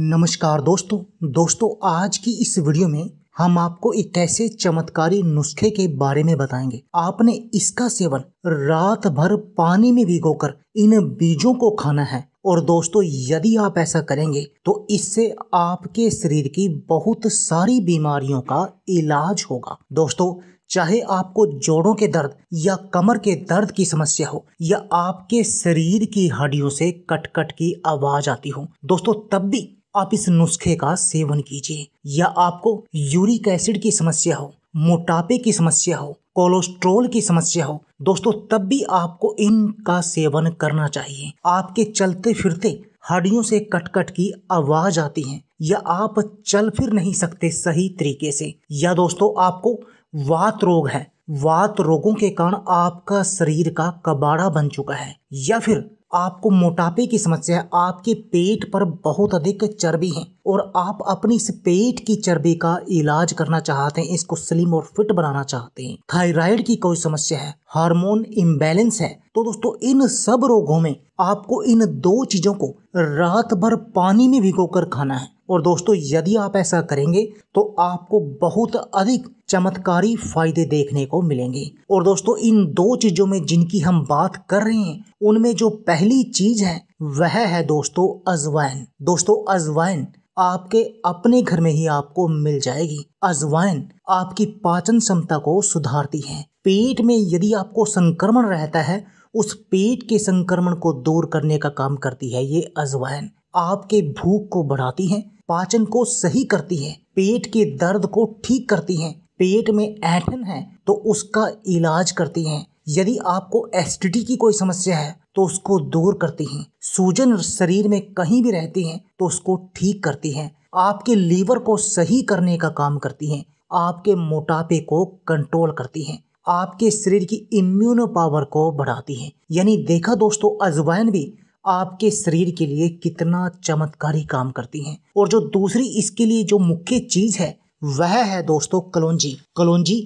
नमस्कार दोस्तों दोस्तों आज की इस वीडियो में हम आपको एक ऐसे चमत्कारी नुस्खे के बारे में बताएंगे आपने इसका सेवन रात भर पानी में भिगोकर इन बीजों को खाना है और दोस्तों यदि आप ऐसा करेंगे तो इससे आपके शरीर की बहुत सारी बीमारियों का इलाज होगा दोस्तों चाहे आपको जोड़ों के दर्द या कमर के दर्द की समस्या हो या आपके शरीर की हड्डियों से कटकट कट की आवाज आती हो दोस्तों तब भी आप इस नुस्खे का सेवन कीजिए या आपको यूरिक एसिड की समस्या हो मोटापे की समस्या हो कोलेस्ट्रोल की समस्या हो दोस्तों तब भी आपको इनका सेवन करना चाहिए आपके चलते फिरते हड्डियों से कटकट की आवाज आती है या आप चल फिर नहीं सकते सही तरीके से या दोस्तों आपको वात रोग है वात रोगों के कारण आपका शरीर का कबाड़ा बन चुका है या फिर आपको मोटापे की समस्या है आपके पेट पर बहुत अधिक चर्बी है और आप अपनी इस पेट की चर्बी का इलाज करना चाहते हैं इसको स्लिम और फिट बनाना चाहते हैं थायराइड की कोई समस्या है हार्मोन इम्बैलेंस है तो दोस्तों इन सब रोगों में आपको इन दो चीज़ों को रात भर पानी में भिगोकर खाना है और दोस्तों यदि आप ऐसा करेंगे तो आपको बहुत अधिक चमत्कारी फायदे देखने को मिलेंगे और दोस्तों इन दो चीज़ों में जिनकी हम बात कर रहे हैं उनमें जो पहली चीज़ है वह है दोस्तों अजवाइन दोस्तों अजवाइन आपके अपने घर में ही आपको मिल जाएगी अजवाइन आपकी पाचन क्षमता को सुधारती है पेट में यदि आपको संक्रमण रहता है उस पेट के संक्रमण को दूर करने का काम करती है ये अजवाइन आपके भूख को बढ़ाती है पाचन को सही करती है पेट के दर्द को ठीक करती है पेट में ऐठन है तो उसका इलाज करती हैं यदि आपको एसिडिटी की कोई समस्या है तो उसको दूर करती हैं सूजन शरीर में कहीं भी रहती हैं तो उसको ठीक करती हैं आपके लीवर को सही करने का काम करती हैं आपके मोटापे को कंट्रोल करती हैं आपके शरीर की इम्यूनो पावर को बढ़ाती हैं यानी देखा दोस्तों अजवाइन भी आपके शरीर के लिए कितना चमत्कारी काम करती हैं और जो दूसरी इसके लिए जो मुख्य चीज है वह है दोस्तों कलौजी कलौजी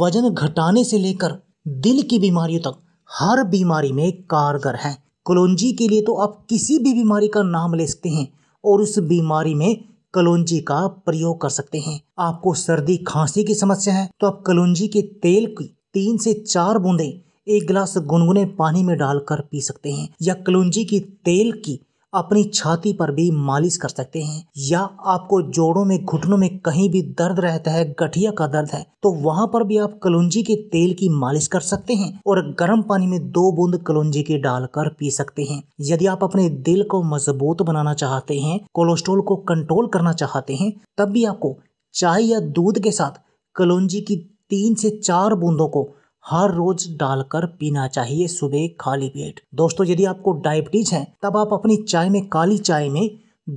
वजन घटाने से लेकर दिल की बीमारियों तक हर बीमारी में कारगर है कलौजी के लिए तो आप किसी भी बीमारी का नाम ले सकते हैं और उस बीमारी में कलौजी का प्रयोग कर सकते हैं आपको सर्दी खांसी की समस्या है तो आप कलौजी के तेल की तीन से चार बूंदें एक गिलास गुनगुने पानी में डालकर पी सकते हैं या कलौजी की तेल की अपनी छाती पर भी मालिश कर सकते हैं या आपको जोड़ों में घुटनों में कहीं भी दर्द रहता है गठिया का दर्द है तो वहां पर भी आप कलुंजी के तेल की मालिश कर सकते हैं और गर्म पानी में दो बूंद कलौंजी के डालकर पी सकते हैं यदि आप अपने दिल को मजबूत बनाना चाहते हैं कोलेस्ट्रोल को कंट्रोल करना चाहते हैं तब भी आपको चाय या दूध के साथ कलौंजी की तीन से चार बूंदों को हर रोज डालकर पीना चाहिए सुबह खाली पेट दोस्तों यदि आपको डायबिटीज है तब आप अपनी चाय में काली चाय में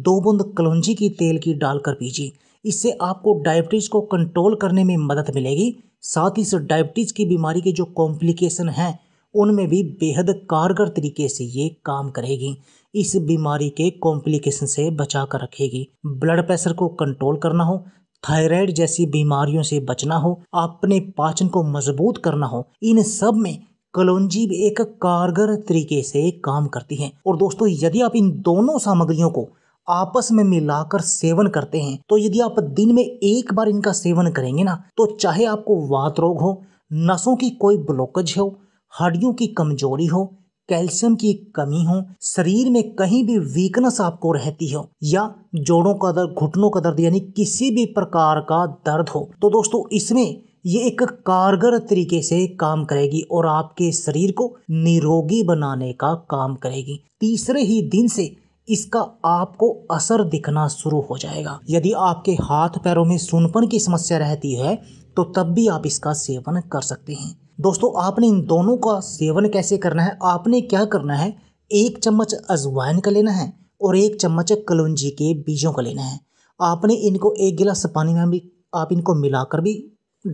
दो बूंद कलौजी की तेल की डालकर पीजिए इससे आपको डायबिटीज को कंट्रोल करने में मदद मिलेगी साथ ही इस डायबिटीज की बीमारी के जो कॉम्प्लिकेशन हैं उनमें भी बेहद कारगर तरीके से ये काम करेगी इस बीमारी के कॉम्प्लिकेशन से बचा कर रखेगी ब्लड प्रेशर को कंट्रोल करना हो थायराइड जैसी बीमारियों से बचना हो अपने पाचन को मजबूत करना हो इन सब में भी एक कारगर तरीके से काम करती है और दोस्तों यदि आप इन दोनों सामग्रियों को आपस में मिलाकर सेवन करते हैं तो यदि आप दिन में एक बार इनका सेवन करेंगे ना तो चाहे आपको वात रोग हो नसों की कोई ब्लॉकेज हो हड्डियों की कमजोरी हो कैल्शियम की कमी हो शरीर में कहीं भी वीकनेस आपको रहती हो या जोड़ों का दर्द घुटनों का दर्द यानी किसी भी प्रकार का दर्द हो तो दोस्तों इसमें ये एक कारगर तरीके से काम करेगी और आपके शरीर को निरोगी बनाने का काम करेगी तीसरे ही दिन से इसका आपको असर दिखना शुरू हो जाएगा यदि आपके हाथ पैरों में सुनपन की समस्या रहती है तो तब भी आप इसका सेवन कर सकते हैं दोस्तों आपने इन दोनों का सेवन कैसे करना है आपने क्या करना है एक चम्मच अजवाइन का लेना है और एक चम्मच कलौंजी के बीजों का लेना है आपने इनको एक गिलास पानी में भी आप इनको मिलाकर भी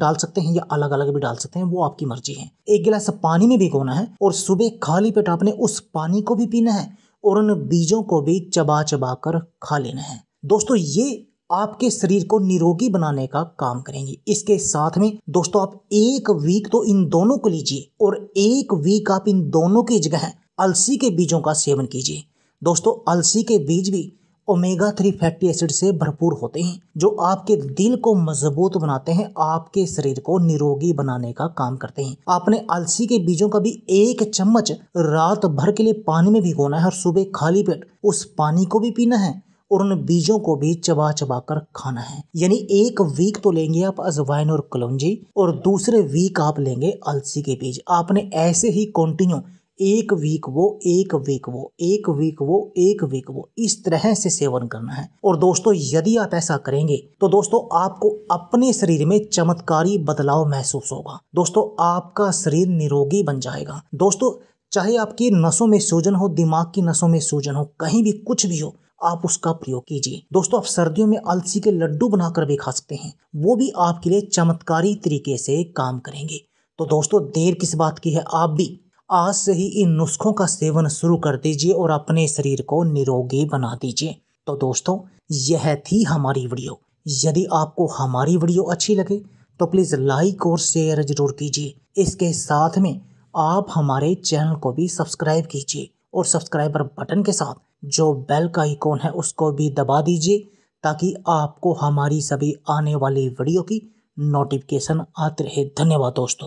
डाल सकते हैं या अलग अलग भी डाल सकते हैं वो आपकी मर्जी है एक गिलास पानी में भिगोना है और सुबह खाली पेट आपने उस पानी को भी पीना है और उन बीजों को भी चबा चबा कर खा लेना है दोस्तों ये आपके शरीर को निरोगी बनाने का काम करेंगी इसके साथ में दोस्तों आप एक वीक तो इन दोनों को लीजिए और एक वीक आप इन दोनों की जगह अलसी के बीजों का सेवन कीजिए दोस्तों अलसी के बीज भी ओमेगा थ्री फैटी एसिड से भरपूर होते हैं जो आपके दिल को मजबूत बनाते हैं आपके शरीर को निरोगी बनाने का काम करते हैं आपने अलसी के बीजों का भी एक चम्मच रात भर के लिए पानी में भिगोना है और सुबह खाली पेट उस पानी को भी पीना है और उन बीजों को भी चबा चबा कर खाना है यानी एक वीक तो लेंगे आप अजवाइन और कलौजी और दूसरे वीक आप लेंगे अलसी के बीज आपने ऐसे ही कंटिन्यू एक वीक वो एक वीक वो एक वीक वो एक वीक वो इस तरह से सेवन करना है और दोस्तों यदि आप ऐसा करेंगे तो दोस्तों आपको अपने शरीर में चमत्कारी बदलाव महसूस होगा दोस्तों आपका शरीर निरोगी बन जाएगा दोस्तों चाहे आपकी नसों में सूजन हो दिमाग की नसों में सूजन हो कहीं भी कुछ भी हो आप उसका प्रयोग कीजिए दोस्तों आप सर्दियों में अलसी के लड्डू बनाकर भी खा सकते हैं वो भी आपके लिए चमत्कारी तरीके से काम करेंगे तो दोस्तों देर किस बात की है आप भी आज से ही इन नुस्खों का सेवन शुरू कर दीजिए और अपने शरीर को निरोगी बना दीजिए तो दोस्तों यह थी हमारी वीडियो यदि आपको हमारी वीडियो अच्छी लगे तो प्लीज़ लाइक और शेयर जरूर कीजिए इसके साथ में आप हमारे चैनल को भी सब्सक्राइब कीजिए और सब्सक्राइबर बटन के साथ जो बेल का आइकॉन है उसको भी दबा दीजिए ताकि आपको हमारी सभी आने वाली वीडियो की नोटिफिकेशन आते रहे धन्यवाद दोस्तों